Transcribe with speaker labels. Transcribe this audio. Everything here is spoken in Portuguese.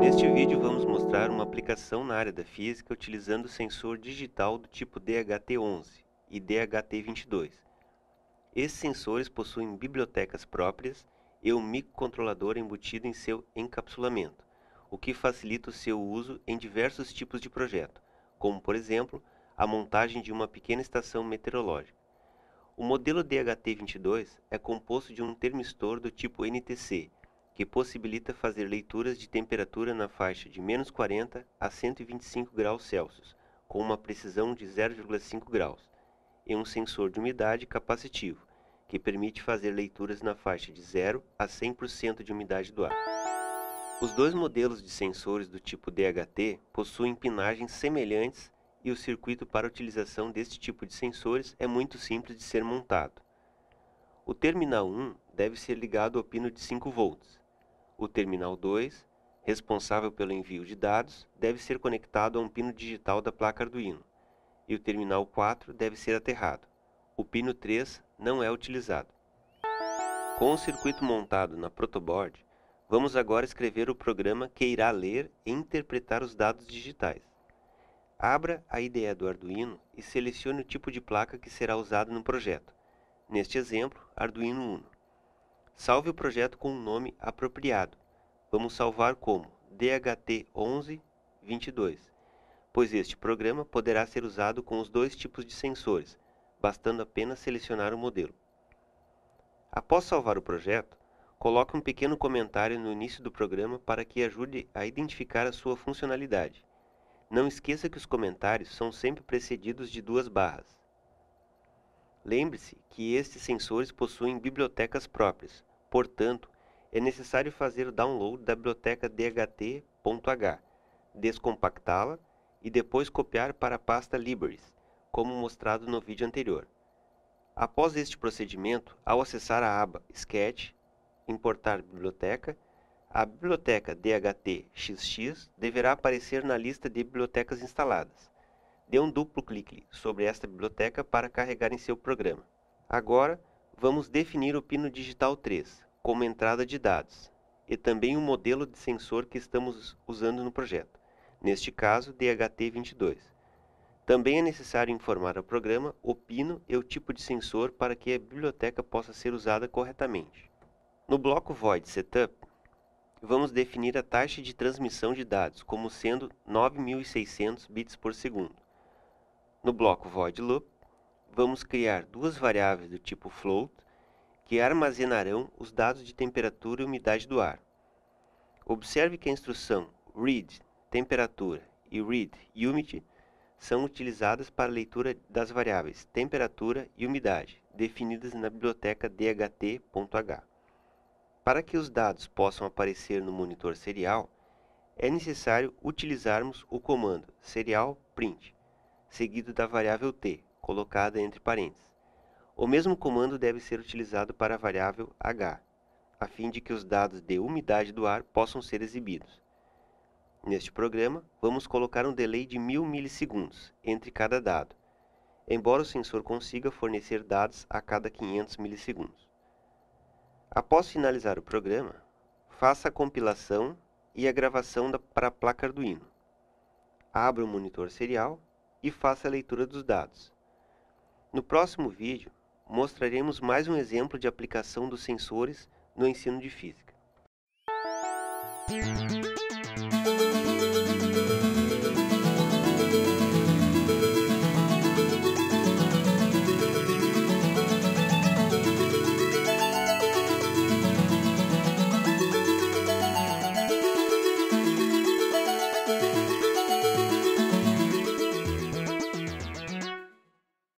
Speaker 1: Neste vídeo vamos mostrar uma aplicação na área da física utilizando sensor digital do tipo DHT11 e DHT22. Esses sensores possuem bibliotecas próprias e o microcontrolador embutido em seu encapsulamento, o que facilita o seu uso em diversos tipos de projeto, como por exemplo a montagem de uma pequena estação meteorológica. O modelo DHT22 é composto de um termistor do tipo NTC, que possibilita fazer leituras de temperatura na faixa de menos 40 a 125 graus Celsius, com uma precisão de 0,5 graus, e um sensor de umidade capacitivo, que permite fazer leituras na faixa de 0 a 100% de umidade do ar. Os dois modelos de sensores do tipo DHT possuem pinagens semelhantes e o circuito para utilização deste tipo de sensores é muito simples de ser montado. O terminal 1 deve ser ligado ao pino de 5 volts. O terminal 2, responsável pelo envio de dados, deve ser conectado a um pino digital da placa Arduino. E o terminal 4 deve ser aterrado o pino 3 não é utilizado. Com o circuito montado na protoboard, vamos agora escrever o programa que irá ler e interpretar os dados digitais. Abra a IDE do Arduino e selecione o tipo de placa que será usado no projeto, neste exemplo, Arduino Uno. Salve o projeto com um nome apropriado. Vamos salvar como DHT1122, pois este programa poderá ser usado com os dois tipos de sensores, bastando apenas selecionar o modelo. Após salvar o projeto, coloque um pequeno comentário no início do programa para que ajude a identificar a sua funcionalidade. Não esqueça que os comentários são sempre precedidos de duas barras. Lembre-se que estes sensores possuem bibliotecas próprias, portanto, é necessário fazer o download da biblioteca dht.h, descompactá-la e depois copiar para a pasta Libraries como mostrado no vídeo anterior. Após este procedimento, ao acessar a aba Sketch, importar biblioteca, a biblioteca DHTXX deverá aparecer na lista de bibliotecas instaladas. Dê um duplo clique sobre esta biblioteca para carregar em seu programa. Agora, vamos definir o pino digital 3 como entrada de dados e também o modelo de sensor que estamos usando no projeto, neste caso DHT22. Também é necessário informar ao programa o pino e o tipo de sensor para que a biblioteca possa ser usada corretamente. No bloco Void Setup, vamos definir a taxa de transmissão de dados como sendo 9600 bits por segundo. No bloco Void Loop, vamos criar duas variáveis do tipo float que armazenarão os dados de temperatura e umidade do ar. Observe que a instrução read temperatura e read humidity são utilizadas para a leitura das variáveis temperatura e umidade, definidas na biblioteca dht.h. Para que os dados possam aparecer no monitor serial, é necessário utilizarmos o comando serial print, seguido da variável t, colocada entre parênteses. O mesmo comando deve ser utilizado para a variável h, a fim de que os dados de umidade do ar possam ser exibidos. Neste programa, vamos colocar um delay de 1000 milissegundos entre cada dado, embora o sensor consiga fornecer dados a cada 500 milissegundos. Após finalizar o programa, faça a compilação e a gravação da, para a placa Arduino. Abra o monitor serial e faça a leitura dos dados. No próximo vídeo, mostraremos mais um exemplo de aplicação dos sensores no ensino de física.